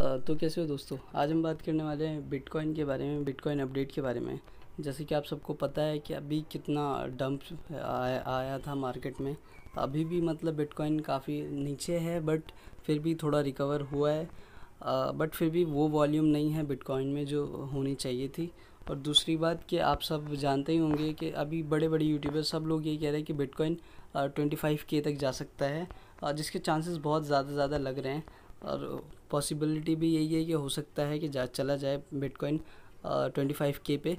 तो कैसे हो दोस्तों आज हम बात करने वाले हैं बिटकॉइन के बारे में बिटकॉइन अपडेट के बारे में जैसे कि आप सबको पता है कि अभी कितना डंप आया, था मार्केट में अभी भी मतलब बिटकॉइन काफ़ी नीचे है बट फिर भी थोड़ा रिकवर हुआ है बट फिर भी वो वॉल्यूम नहीं है बिटकॉइन में जो होनी चाहिए थी और दूसरी बात कि आप सब जानते ही होंगे कि अभी बड़े बड़े यूट्यूबर सब लोग ये कह रहे हैं कि बिटकॉइन ट्वेंटी फाइव के तक जा सकता है जिसके चांसेस बहुत ज़्यादा ज़्यादा लग रहे हैं और पॉसिबिलिटी भी यही है कि हो सकता है कि जा चला जाए बिटकॉइन ट्वेंटी फाइव के पे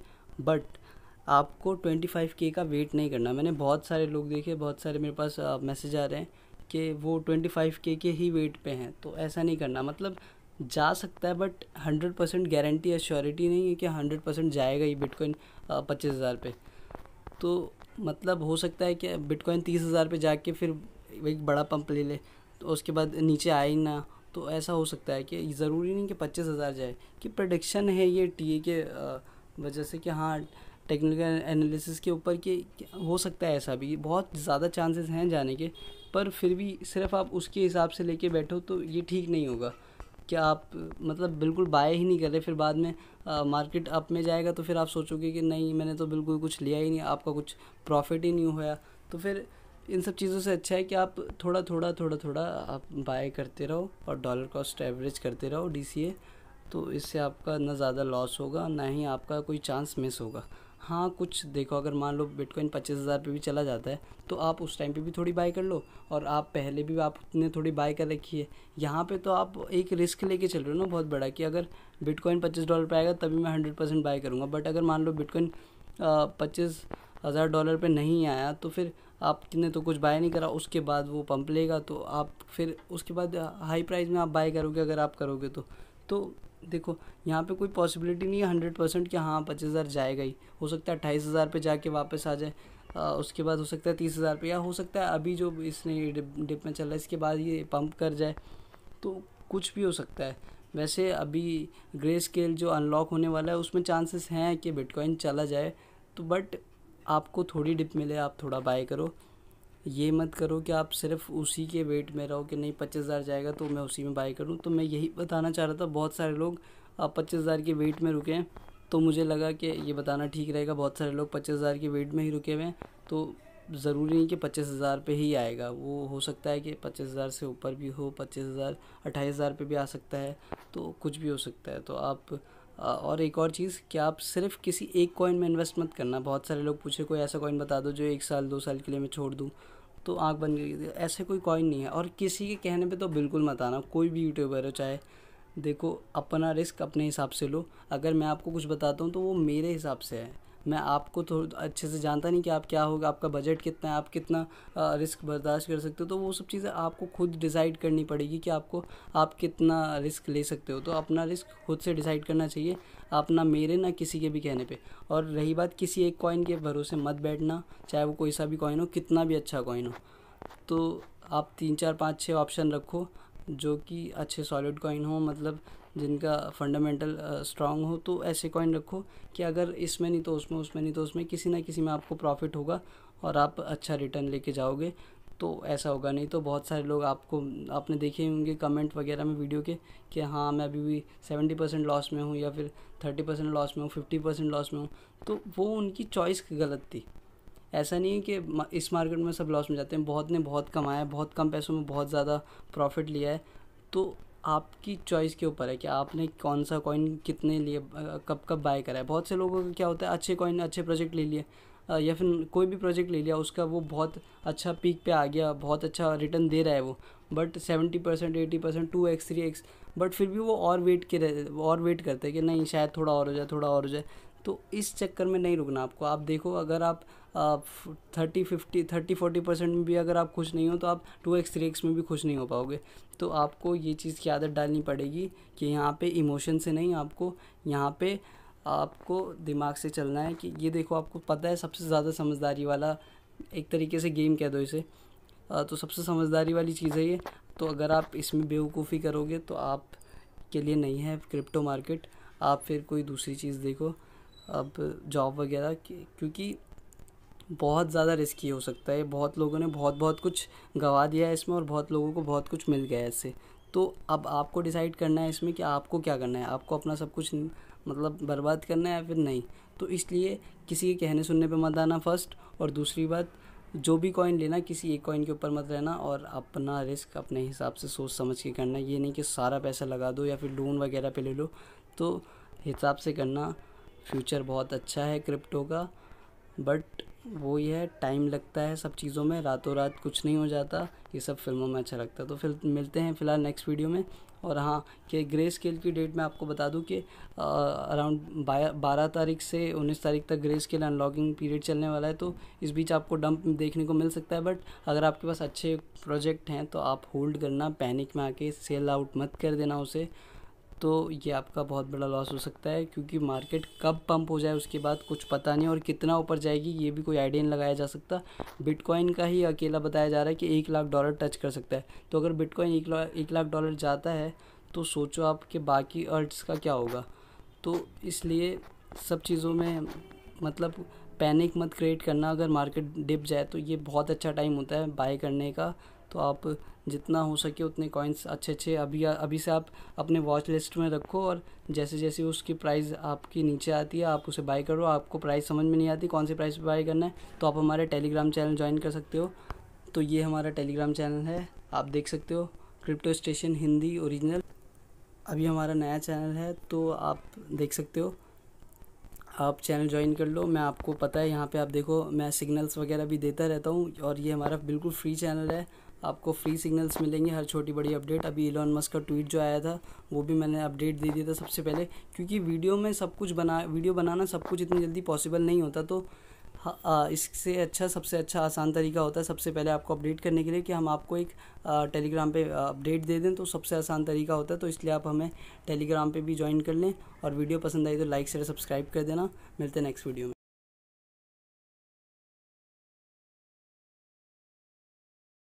बट आपको ट्वेंटी फाइव के का वेट नहीं करना मैंने बहुत सारे लोग देखे बहुत सारे मेरे पास मैसेज आ रहे हैं कि वो ट्वेंटी फाइव के के ही वेट पे हैं तो ऐसा नहीं करना मतलब जा सकता है बट हंड्रेड परसेंट गारंटी या श्योरिटी नहीं है कि हंड्रेड परसेंट जाएगा ये बिटकॉइन पच्चीस हज़ार पे तो मतलब हो सकता है कि बिटकॉइन तीस हज़ार पे जाके फिर एक बड़ा पंप ले ले तो उसके बाद नीचे आए ना तो ऐसा हो सकता है कि ज़रूरी नहीं कि पच्चीस हज़ार जाए कि प्रडिक्शन है ये टी के वजह से कि हाँ टेक्निकल एनालिसिस के ऊपर कि हो सकता है ऐसा भी बहुत ज़्यादा चांसेस हैं जाने के पर फिर भी सिर्फ आप उसके हिसाब से लेके बैठो तो ये ठीक नहीं होगा कि आप मतलब बिल्कुल बाय ही नहीं कर रहे फिर बाद में आ, मार्केट अप में जाएगा तो फिर आप सोचोगे कि नहीं मैंने तो बिल्कुल कुछ लिया ही नहीं आपका कुछ प्रॉफिट ही नहीं हुआ तो फिर इन सब चीज़ों से अच्छा है कि आप थोड़ा थोड़ा थोड़ा थोड़ा आप बाय करते रहो और डॉलर कॉस्ट एवरेज करते रहो डी तो इससे आपका ना ज़्यादा लॉस होगा ना ही आपका कोई चांस मिस होगा हाँ कुछ देखो अगर मान लो बिटकॉइन पच्चीस हज़ार पर भी चला जाता है तो आप उस टाइम पे भी थोड़ी बाय कर लो और आप पहले भी आपने थोड़ी बाय कर रखी है यहाँ पे तो आप एक रिस्क लेके चल रहे हो ना बहुत बड़ा कि अगर बिटकॉइन पच्चीस डॉलर पर आएगा तभी मैं हंड्रेड परसेंट बाई करूँगा बट अगर मान लो बिटकॉइन पच्चीस हज़ार डॉलर पर नहीं आया तो फिर आपने तो कुछ बाय नहीं करा उसके बाद वो पंप लेगा तो आप फिर उसके बाद हाई प्राइस में आप बाय करोगे अगर आप करोगे तो तो देखो यहाँ पे कोई पॉसिबिलिटी नहीं है हंड्रेड परसेंट कि हाँ पच्चीस हज़ार जाएगा ही हो सकता है अट्ठाईस हज़ार पर जाके वापस आ जाए आ, उसके बाद हो सकता है तीस हज़ार पे या हो सकता है अभी जो इसने डिप, डिप में चल रहा है इसके बाद ये पंप कर जाए तो कुछ भी हो सकता है वैसे अभी ग्रे स्केल जो अनलॉक होने वाला है उसमें चांसेस हैं कि बिटकॉइन चला जाए तो बट आपको थोड़ी डिप मिले आप थोड़ा बाय करो ये मत करो कि आप सिर्फ उसी के वेट में रहो कि नहीं पच्चीस हज़ार जाएगा तो मैं उसी में बाई करूँ तो मैं यही बताना चाह रहा था बहुत सारे लोग पच्चीस हज़ार के वेट में रुके हैं तो मुझे लगा कि ये बताना ठीक रहेगा बहुत सारे लोग पच्चीस हज़ार के वेट में ही रुके हुए हैं तो ज़रूरी नहीं कि पच्चीस हज़ार पर ही आएगा वो हो सकता है कि पच्चीस हज़ार से ऊपर भी हो पच्चीस हज़ार अट्ठाईस हज़ार पर भी आ सकता है तो कुछ भी हो सकता है तो आप और एक और चीज़ कि आप सिर्फ किसी एक कॉइन में इन्वेस्ट मत करना बहुत सारे लोग पूछे कोई ऐसा कॉइन बता दो जो एक साल दो साल के लिए मैं छोड़ दूँ तो आँख बन गई ऐसे कोई कॉइन नहीं है और किसी के कहने पर तो बिल्कुल मत आना कोई भी यूट्यूबर हो चाहे देखो अपना रिस्क अपने हिसाब से लो अगर मैं आपको कुछ बताता हूँ तो वो मेरे हिसाब से है मैं आपको थोड़ा अच्छे से जानता नहीं कि आप क्या होगा आपका बजट कितना है आप कितना रिस्क बर्दाश्त कर सकते हो तो वो सब चीज़ें आपको खुद डिसाइड करनी पड़ेगी कि आपको आप कितना रिस्क ले सकते हो तो अपना रिस्क खुद से डिसाइड करना चाहिए आप ना मेरे ना किसी के भी कहने पे और रही बात किसी एक कॉइन के भरोसे मत बैठना चाहे वो कोई सा भी कॉइन हो कितना भी अच्छा कॉइन हो तो आप तीन चार पाँच छः ऑप्शन रखो जो कि अच्छे सॉलिड कॉइन हो मतलब जिनका फंडामेंटल स्ट्रांग हो तो ऐसे कॉइन रखो कि अगर इसमें नहीं तो उसमें उसमें नहीं तो उसमें किसी ना किसी में आपको प्रॉफिट होगा और आप अच्छा रिटर्न लेके जाओगे तो ऐसा होगा नहीं तो बहुत सारे लोग आपको आपने देखे होंगे कमेंट वगैरह में वीडियो के कि हाँ मैं अभी भी सेवेंटी परसेंट लॉस में हूँ या फिर थर्टी परसेंट लॉस में हूँ फिफ्टी परसेंट लॉस में हूँ तो वो उनकी चॉइस गलत थी ऐसा नहीं है कि इस मार्केट में सब लॉस में जाते हैं बहुत ने बहुत कमाया है बहुत कम पैसों में बहुत ज़्यादा प्रॉफिट लिया है तो आपकी चॉइस के ऊपर है कि आपने कौन सा कॉइन कितने लिए कब कब बाय करा है बहुत से लोगों का क्या होता है अच्छे कॉइन अच्छे प्रोजेक्ट ले लिए या फिर कोई भी प्रोजेक्ट ले लिया उसका वो बहुत अच्छा पीक पे आ गया बहुत अच्छा रिटर्न दे रहा है वो but seventy percent eighty percent two X three X but फिर भी वो और वेट के रह और वेट करते हैं कि नहीं शायद थोड़ा और हो जाए थोड़ा और हो जाए तो इस चक्कर में नहीं रुकना आपको आप देखो अगर आप thirty fifty thirty forty percent में भी अगर आप खुश नहीं हो तो आप टू एक्स थ्री एक्स में भी खुश नहीं हो पाओगे तो आपको ये चीज़ की आदत डालनी पड़ेगी कि यहाँ पे इमोशन से नहीं आपको यहाँ पे आपको दिमाग से चलना है कि ये देखो आपको पता है सबसे ज़्यादा समझदारी वाला एक तरीके से गेम कह दो इसे तो सबसे समझदारी वाली चीज़ है ये तो अगर आप इसमें बेवकूफ़ी करोगे तो आप के लिए नहीं है क्रिप्टो मार्केट आप फिर कोई दूसरी चीज़ देखो अब जॉब वगैरह क्योंकि बहुत ज़्यादा रिस्की हो सकता है बहुत लोगों ने बहुत बहुत कुछ गवा दिया है इसमें और बहुत लोगों को बहुत कुछ मिल गया है इससे तो अब आपको डिसाइड करना है इसमें कि आपको क्या करना है आपको अपना सब कुछ मतलब बर्बाद करना है या फिर नहीं तो इसलिए किसी के कहने सुनने पर मत आना फर्स्ट और दूसरी बात जो भी कॉइन लेना किसी एक कॉइन के ऊपर मत रहना और अपना रिस्क अपने हिसाब से सोच समझ के करना ये नहीं कि सारा पैसा लगा दो या फिर लोन वगैरह पे ले लो तो हिसाब से करना फ्यूचर बहुत अच्छा है क्रिप्टो का बट वो ये है टाइम लगता है सब चीज़ों में रातों रात कुछ नहीं हो जाता ये सब फिल्मों में अच्छा लगता है तो फिर मिलते हैं फ़िलहाल नेक्स्ट वीडियो में और हाँ कि ग्रे स्केल की डेट मैं आपको बता दूँ कि अराउंड बारह तारीख से उन्नीस तारीख तक ग्रे स्केल अनलॉकिंग पीरियड चलने वाला है तो इस बीच आपको डंप देखने को मिल सकता है बट अगर आपके पास अच्छे प्रोजेक्ट हैं तो आप होल्ड करना पैनिक में आके सेल आउट मत कर देना उसे तो ये आपका बहुत बड़ा लॉस हो सकता है क्योंकि मार्केट कब पंप हो जाए उसके बाद कुछ पता नहीं और कितना ऊपर जाएगी ये भी कोई आइडिया नहीं लगाया जा सकता बिटकॉइन का ही अकेला बताया जा रहा है कि एक लाख डॉलर टच कर सकता है तो अगर बिटकॉइन एक लाख एक लाख डॉलर जाता है तो सोचो आपके बाकी अर्ट्स का क्या होगा तो इसलिए सब चीज़ों में मतलब पैनिक मत क्रिएट करना अगर मार्केट डिप जाए तो ये बहुत अच्छा टाइम होता है बाय करने का तो आप जितना हो सके उतने कॉइन्स अच्छे अच्छे अभी अभी से आप अपने वॉच लिस्ट में रखो और जैसे जैसे उसकी प्राइस आपकी नीचे आती है आप उसे बाई करो आपको प्राइस समझ में नहीं आती कौन सी प्राइस पर बाई करना है तो आप हमारे टेलीग्राम चैनल ज्वाइन कर सकते हो तो ये हमारा टेलीग्राम चैनल है आप देख सकते हो क्रिप्टो स्टेशन हिंदी ओरिजिनल अभी हमारा नया चैनल है तो आप देख सकते हो आप चैनल ज्वाइन कर लो मैं आपको पता है यहाँ पे आप देखो मैं सिग्नल्स वगैरह भी देता रहता हूँ और ये हमारा बिल्कुल फ्री चैनल है आपको फ्री सिग्नल्स मिलेंगे हर छोटी बड़ी अपडेट अभी इलॉन मस्क का ट्वीट जो आया था वो भी मैंने अपडेट दे दिया था सबसे पहले क्योंकि वीडियो में सब कुछ बना वीडियो बनाना सब कुछ इतनी जल्दी पॉसिबल नहीं होता तो हाँ, आ, इससे अच्छा सबसे अच्छा आसान तरीका होता है सबसे पहले आपको अपडेट करने के लिए कि हम आपको एक टेलीग्राम पे अपडेट दे दें तो सबसे आसान तरीका होता है तो इसलिए आप हमें टेलीग्राम पे भी ज्वाइन कर लें और वीडियो पसंद आई तो लाइक शेयर सब्सक्राइब कर देना मिलते हैं नेक्स्ट वीडियो में